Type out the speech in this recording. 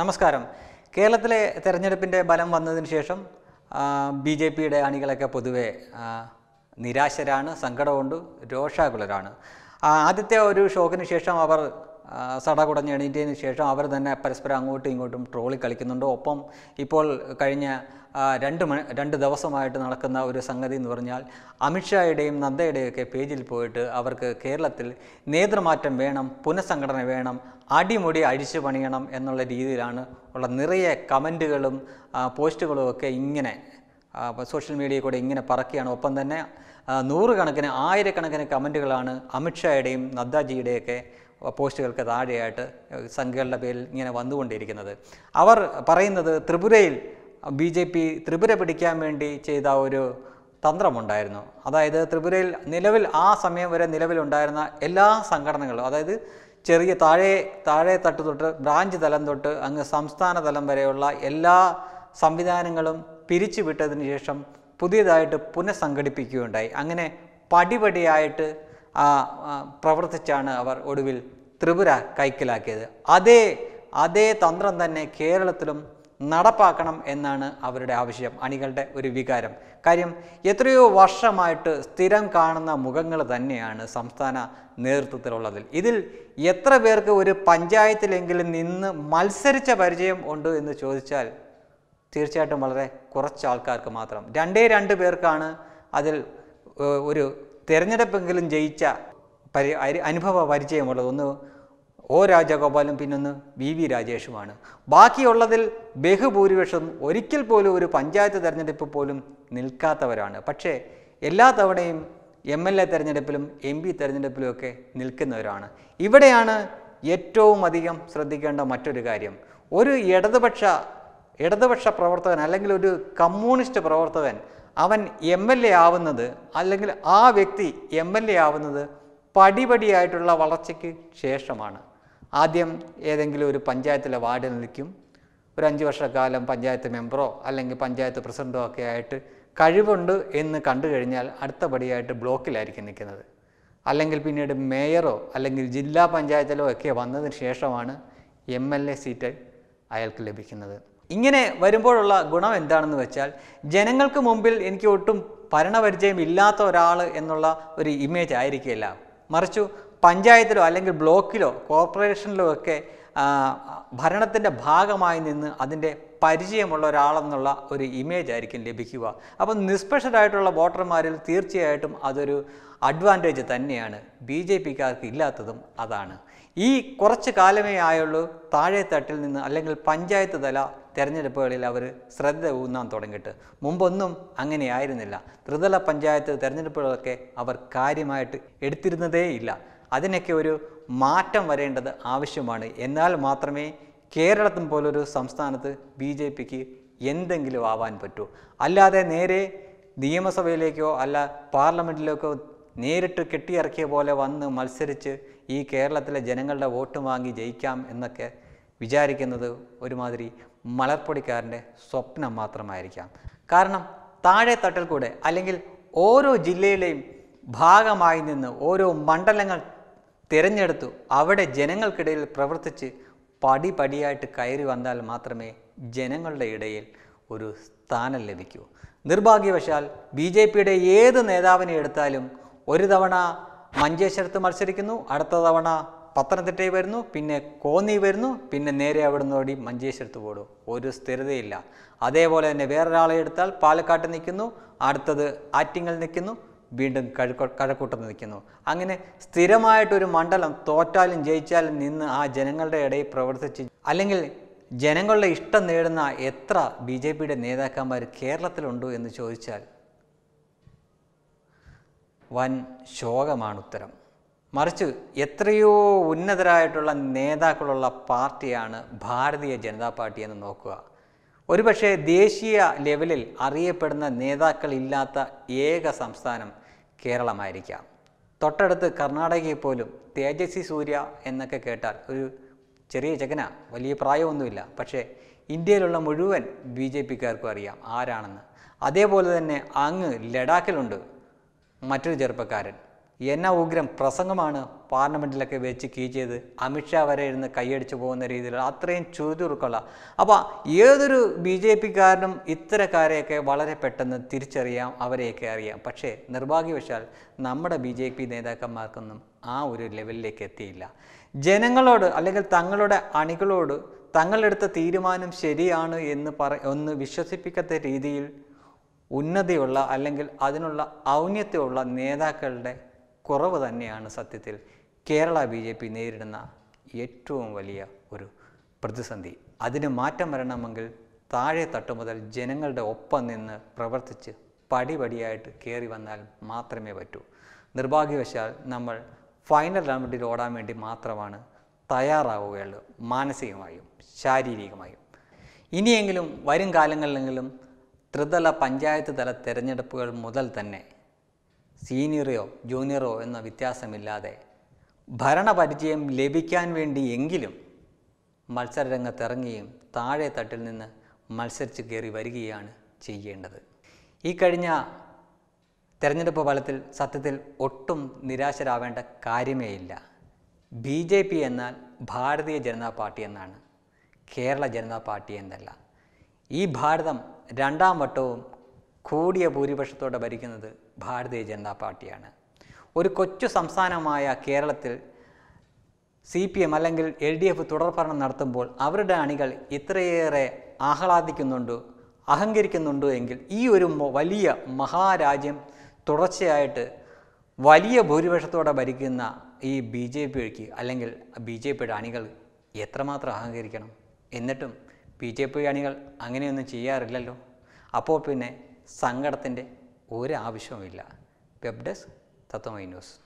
നമസ്കാരം കേരളത്തിലെ തെരഞ്ഞെടുപ്പിൻ്റെ ബലം വന്നതിന് ശേഷം ബി ജെ പിയുടെ അണികളൊക്കെ പൊതുവെ നിരാശരാണ് സങ്കടമുണ്ട് രോഷാകുലരാണ് ആദ്യത്തെ ഒരു ഷോക്കിന് ശേഷം അവർ സട കുടഞ്ഞ് എണീറ്റതിന് ശേഷം അവർ തന്നെ പരസ്പരം അങ്ങോട്ടും ഇങ്ങോട്ടും ട്രോളി കളിക്കുന്നുണ്ട് ഒപ്പം ഇപ്പോൾ കഴിഞ്ഞ രണ്ട് മണി രണ്ട് ദിവസമായിട്ട് നടക്കുന്ന ഒരു സംഗതി എന്ന് പറഞ്ഞാൽ അമിത്ഷായുടെയും നദ്ദയുടെയൊക്കെ പേജിൽ പോയിട്ട് അവർക്ക് കേരളത്തിൽ നേതൃമാറ്റം വേണം പുനഃസംഘടന വേണം അടിമുടി അഴിച്ചു പണിയണം എന്നുള്ള രീതിയിലാണ് ഉള്ള നിറയെ കമൻറ്റുകളും പോസ്റ്റുകളും ഒക്കെ ഇങ്ങനെ സോഷ്യൽ മീഡിയയിൽ കൂടെ ഇങ്ങനെ പറക്കുകയാണ് ഒപ്പം തന്നെ നൂറുകണക്കിന് ആയിരക്കണക്കിന് കമൻറ്റുകളാണ് അമിത്ഷായുടെയും നദ്ദാജിയുടെയൊക്കെ പോസ്റ്റുകൾക്ക് താഴെയായിട്ട് സംഖ്യകളുടെ പേരിൽ ഇങ്ങനെ വന്നുകൊണ്ടിരിക്കുന്നത് അവർ പറയുന്നത് ത്രിപുരയിൽ ബി ജെ പി ത്രിപുര പിടിക്കാൻ വേണ്ടി ചെയ്ത ഒരു തന്ത്രമുണ്ടായിരുന്നു അതായത് ത്രിപുരയിൽ നിലവിൽ ആ സമയം വരെ നിലവിലുണ്ടായിരുന്ന എല്ലാ സംഘടനകളും അതായത് ചെറിയ താഴെ താഴെ തട്ട് തൊട്ട് ബ്രാഞ്ച് തലം തൊട്ട് അങ്ങ് സംസ്ഥാന തലം വരെയുള്ള എല്ലാ സംവിധാനങ്ങളും പിരിച്ചു വിട്ടതിന് ശേഷം പുതിയതായിട്ട് പുനഃസംഘടിപ്പിക്കുകയുണ്ടായി അങ്ങനെ പടിപടിയായിട്ട് പ്രവർത്തിച്ചാണ് അവർ ഒടുവിൽ ത്രിപുര കൈക്കലാക്കിയത് അതേ അതേ തന്ത്രം തന്നെ കേരളത്തിലും നടപ്പാക്കണം എന്നാണ് അവരുടെ ആവശ്യം അണികളുടെ ഒരു വികാരം കാര്യം എത്രയോ വർഷമായിട്ട് സ്ഥിരം കാണുന്ന മുഖങ്ങൾ തന്നെയാണ് സംസ്ഥാന നേതൃത്വത്തിലുള്ളതിൽ ഇതിൽ എത്ര പേർക്ക് ഒരു പഞ്ചായത്തിലെങ്കിലും നിന്ന് മത്സരിച്ച പരിചയം ഉണ്ട് എന്ന് ചോദിച്ചാൽ തീർച്ചയായിട്ടും വളരെ കുറച്ച് ആൾക്കാർക്ക് മാത്രം രണ്ടേ രണ്ട് പേർക്കാണ് അതിൽ ഒരു തിരഞ്ഞെടുപ്പെങ്കിലും ജയിച്ച പരി അനുഭവ പരിചയമുള്ളത് ഒന്ന് ഒ രാജഗോപാലും പിന്നൊന്ന് വി വി രാജേഷുമാണ് ബാക്കിയുള്ളതിൽ ബഹുഭൂരിപക്ഷം ഒരിക്കൽ പോലും ഒരു പഞ്ചായത്ത് തിരഞ്ഞെടുപ്പ് പോലും നിൽക്കാത്തവരാണ് പക്ഷേ എല്ലാ തവണയും എം എൽ എ തിരഞ്ഞെടുപ്പിലും എം പി തിരഞ്ഞെടുപ്പിലുമൊക്കെ നിൽക്കുന്നവരാണ് ഇവിടെയാണ് ഏറ്റവും അധികം ശ്രദ്ധിക്കേണ്ട മറ്റൊരു കാര്യം ഒരു ഇടതുപക്ഷ ഇടതുപക്ഷ പ്രവർത്തകൻ അല്ലെങ്കിൽ ഒരു കമ്മ്യൂണിസ്റ്റ് പ്രവർത്തകൻ അവൻ എം എൽ എ ആവുന്നത് അല്ലെങ്കിൽ ആ വ്യക്തി എം എൽ എ ആവുന്നത് പടിപടിയായിട്ടുള്ള വളർച്ചയ്ക്ക് ശേഷമാണ് ആദ്യം ഏതെങ്കിലും ഒരു പഞ്ചായത്തിലെ വാർഡിൽ നിൽക്കും ഒരു അഞ്ച് വർഷക്കാലം പഞ്ചായത്ത് മെമ്പറോ അല്ലെങ്കിൽ പഞ്ചായത്ത് പ്രസിഡൻറ്റോ ഒക്കെ ആയിട്ട് കഴിവുണ്ട് എന്ന് കണ്ടു കഴിഞ്ഞാൽ പടിയായിട്ട് ബ്ലോക്കിലായിരിക്കും നിൽക്കുന്നത് അല്ലെങ്കിൽ പിന്നീട് മേയറോ അല്ലെങ്കിൽ ജില്ലാ പഞ്ചായത്തിലോ ഒക്കെ വന്നതിന് ശേഷമാണ് എം എൽ എ സീറ്റ് അയാൾക്ക് ലഭിക്കുന്നത് ഇങ്ങനെ വരുമ്പോഴുള്ള ഗുണം എന്താണെന്ന് വെച്ചാൽ ജനങ്ങൾക്ക് മുമ്പിൽ എനിക്ക് ഒട്ടും ഭരണപരിചയം ഇല്ലാത്ത ഒരാൾ എന്നുള്ള ഒരു ഇമേജ് ആയിരിക്കില്ല മറിച്ചു പഞ്ചായത്തിലോ അല്ലെങ്കിൽ ബ്ലോക്കിലോ കോർപ്പറേഷനിലോ ഒക്കെ ഭരണത്തിൻ്റെ ഭാഗമായി നിന്ന് അതിൻ്റെ പരിചയമുള്ള ഒരാളെന്നുള്ള ഒരു ഇമേജ് ആയിരിക്കും ലഭിക്കുക അപ്പം നിഷ്പക്ഷരായിട്ടുള്ള വോട്ടർമാരിൽ തീർച്ചയായിട്ടും അതൊരു അഡ്വാൻറ്റേജ് തന്നെയാണ് ബി ജെ പിക്കാർക്ക് ഇല്ലാത്തതും അതാണ് ഈ കുറച്ച് കാലമേ ആയുള്ളൂ താഴെത്തട്ടിൽ നിന്ന് അല്ലെങ്കിൽ പഞ്ചായത്ത് തല തെരഞ്ഞെടുപ്പുകളിൽ അവർ ശ്രദ്ധ ഊന്നാൻ തുടങ്ങിയിട്ട് മുമ്പൊന്നും അങ്ങനെയായിരുന്നില്ല ത്രിതല പഞ്ചായത്ത് തെരഞ്ഞെടുപ്പുകളൊക്കെ അവർ കാര്യമായിട്ട് എടുത്തിരുന്നതേ ഇല്ല അതിനൊക്കെ ഒരു മാറ്റം വരേണ്ടത് ആവശ്യമാണ് എന്നാൽ മാത്രമേ കേരളത്തിൽ പോലൊരു സംസ്ഥാനത്ത് ബി ജെ പിക്ക് എന്തെങ്കിലും ആവാൻ പറ്റൂ അല്ലാതെ നേരെ നിയമസഭയിലേക്കോ അല്ല പാർലമെൻറ്റിലേക്കോ നേരിട്ട് കെട്ടിയിറക്കിയ പോലെ വന്ന് മത്സരിച്ച് ഈ കേരളത്തിലെ ജനങ്ങളുടെ വോട്ട് വാങ്ങി ജയിക്കാം എന്നൊക്കെ വിചാരിക്കുന്നത് ഒരുമാതിരി മലർപ്പൊടിക്കാരൻ്റെ സ്വപ്നം മാത്രമായിരിക്കാം കാരണം താഴെ തട്ടിൽ കൂടെ അല്ലെങ്കിൽ ഓരോ ജില്ലയിലെയും ഭാഗമായി നിന്ന് ഓരോ മണ്ഡലങ്ങൾ തിരഞ്ഞെടുത്തു അവിടെ ജനങ്ങൾക്കിടയിൽ പ്രവർത്തിച്ച് പടിപടിയായിട്ട് കയറി വന്നാൽ മാത്രമേ ജനങ്ങളുടെ ഇടയിൽ ഒരു സ്ഥാനം ലഭിക്കൂ നിർഭാഗ്യവശാൽ ബി ജെ പിയുടെ ഏത് നേതാവിനെ എടുത്താലും ഒരു തവണ മഞ്ചേശ്വരത്ത് മത്സരിക്കുന്നു അടുത്ത തവണ പത്തനംതിട്ടയിൽ വരുന്നു പിന്നെ കോന്നി വരുന്നു പിന്നെ നേരെ നിന്ന് ഓടി മഞ്ചേശ്വരത്ത് പോടും ഒരു സ്ഥിരതയില്ല അതേപോലെ തന്നെ വേറൊരാളെ എടുത്താൽ പാലക്കാട്ട് നിൽക്കുന്നു അടുത്തത് ആറ്റിങ്ങൽ നിൽക്കുന്നു വീണ്ടും കഴക്ക കഴക്കൂട്ടം നിൽക്കുന്നു അങ്ങനെ സ്ഥിരമായിട്ടൊരു മണ്ഡലം തോറ്റാലും ജയിച്ചാലും നിന്ന് ആ ജനങ്ങളുടെ ഇടയിൽ പ്രവർത്തിച്ച് അല്ലെങ്കിൽ ജനങ്ങളുടെ ഇഷ്ടം നേടുന്ന എത്ര ബി ജെ പിയുടെ നേതാക്കന്മാർ കേരളത്തിലുണ്ടോ എന്ന് ചോദിച്ചാൽ വൻ ശോകമാണ് ഉത്തരം മറിച്ച് എത്രയോ ഉന്നതരായിട്ടുള്ള നേതാക്കളുള്ള പാർട്ടിയാണ് ഭാരതീയ ജനതാ പാർട്ടി എന്ന് നോക്കുക ഒരുപക്ഷെ ദേശീയ ലെവലിൽ അറിയപ്പെടുന്ന നേതാക്കളില്ലാത്ത ഏക സംസ്ഥാനം കേരളമായിരിക്കാം തൊട്ടടുത്ത് കർണാടകയിൽ പോലും തേജസ്വി സൂര്യ എന്നൊക്കെ കേട്ടാൽ ഒരു ചെറിയ ചകന വലിയ പ്രായമൊന്നുമില്ല പക്ഷേ ഇന്ത്യയിലുള്ള മുഴുവൻ ബി ജെ പിക്കാർക്കും അറിയാം ആരാണെന്ന് അതേപോലെ തന്നെ അങ്ങ് ലഡാക്കിലുണ്ട് മറ്റൊരു ചെറുപ്പക്കാരൻ എന്നാ ഉഗ്രം പ്രസംഗമാണ് പാർലമെൻറ്റിലൊക്കെ വെച്ച് കീ ചെയ്ത് അമിത്ഷാ വരെ ഇരുന്ന് കൈയടിച്ച് പോകുന്ന രീതിയിലുള്ള അത്രയും ചുരുതുറുക്കുള്ള അപ്പോൾ ഏതൊരു ബി ജെ പിക്കാരനും ഇത്തരക്കാരെയൊക്കെ വളരെ പെട്ടെന്ന് തിരിച്ചറിയാം അവരെയൊക്കെ അറിയാം പക്ഷേ നിർഭാഗ്യവശാൽ നമ്മുടെ ബി ജെ പി നേതാക്കന്മാർക്കൊന്നും ആ ഒരു ലെവലിലേക്ക് എത്തിയില്ല ജനങ്ങളോട് അല്ലെങ്കിൽ തങ്ങളുടെ അണികളോട് തങ്ങളെടുത്ത തീരുമാനം ശരിയാണ് എന്ന് പറ ഒന്ന് വിശ്വസിപ്പിക്കാത്ത രീതിയിൽ ഉന്നതിയുള്ള അല്ലെങ്കിൽ അതിനുള്ള ഔന്നത്യമുള്ള നേതാക്കളുടെ കുറവ് തന്നെയാണ് സത്യത്തിൽ കേരള ബി ജെ പി നേരിടുന്ന ഏറ്റവും വലിയ ഒരു പ്രതിസന്ധി അതിന് മാറ്റം വരണമെങ്കിൽ താഴെ തട്ടുമുതൽ മുതൽ ജനങ്ങളുടെ ഒപ്പം നിന്ന് പ്രവർത്തിച്ച് പടിപടിയായിട്ട് കയറി വന്നാൽ മാത്രമേ പറ്റൂ നിർഭാഗ്യവശാൽ നമ്മൾ ഫൈനൽ റൗണ്ടിൽ ഓടാൻ വേണ്ടി മാത്രമാണ് തയ്യാറാവുകയുള്ളു മാനസികമായും ശാരീരികമായും ഇനിയെങ്കിലും വരും കാലങ്ങളിലെങ്കിലും ത്രിതല പഞ്ചായത്ത് തല തിരഞ്ഞെടുപ്പുകൾ മുതൽ തന്നെ സീനിയറോ ജൂനിയറോ എന്ന വ്യത്യാസമില്ലാതെ ഭരണപരിചയം ലഭിക്കാൻ വേണ്ടി എങ്കിലും മത്സരരംഗത്തിറങ്ങുകയും താഴെ തട്ടിൽ നിന്ന് മത്സരിച്ച് കയറി വരികയാണ് ചെയ്യേണ്ടത് ഈ കഴിഞ്ഞ തെരഞ്ഞെടുപ്പ് ഫലത്തിൽ സത്യത്തിൽ ഒട്ടും നിരാശരാവേണ്ട കാര്യമേയില്ല ബി ജെ പി എന്നാൽ ഭാരതീയ ജനതാ പാർട്ടി എന്നാണ് കേരള ജനതാ പാർട്ടി എന്നല്ല ഈ ഭാരതം രണ്ടാം വട്ടവും കൂടിയ ഭൂരിപക്ഷത്തോടെ ഭരിക്കുന്നത് ഭാരതീയ ജനതാ പാർട്ടിയാണ് ഒരു കൊച്ചു സംസ്ഥാനമായ കേരളത്തിൽ സി പി എം അല്ലെങ്കിൽ എൽ ഡി എഫ് തുടർഭരണം നടത്തുമ്പോൾ അവരുടെ അണികൾ ഇത്രയേറെ ആഹ്ലാദിക്കുന്നുണ്ട് അഹങ്കരിക്കുന്നുണ്ട് എങ്കിൽ ഈ ഒരു വലിയ മഹാരാജ്യം തുടർച്ചയായിട്ട് വലിയ ഭൂരിപക്ഷത്തോടെ ഭരിക്കുന്ന ഈ ബി ജെ പിക്ക് അല്ലെങ്കിൽ ബി ജെ പിയുടെ അണികൾ എത്രമാത്രം അഹങ്കരിക്കണം എന്നിട്ടും ബി ജെ പി അണികൾ അങ്ങനെയൊന്നും ചെയ്യാറില്ലല്ലോ അപ്പോൾ പിന്നെ സങ്കടത്തിൻ്റെ ഒരു ആവശ്യവുമില്ല വെബ് തത്വമൈ ന്യൂസ്